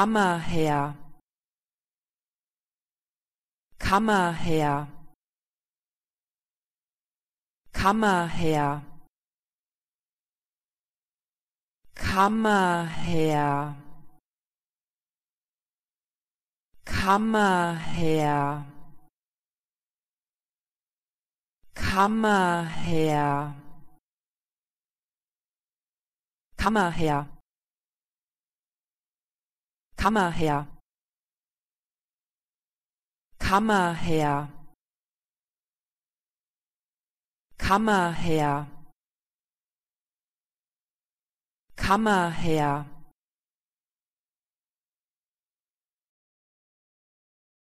Kammerherr Kammerherr Kammerherr Kammerherr Kammerherr Kammerherr Kammerherr Kammerherr Kammerherr Kammerherr Kammerherr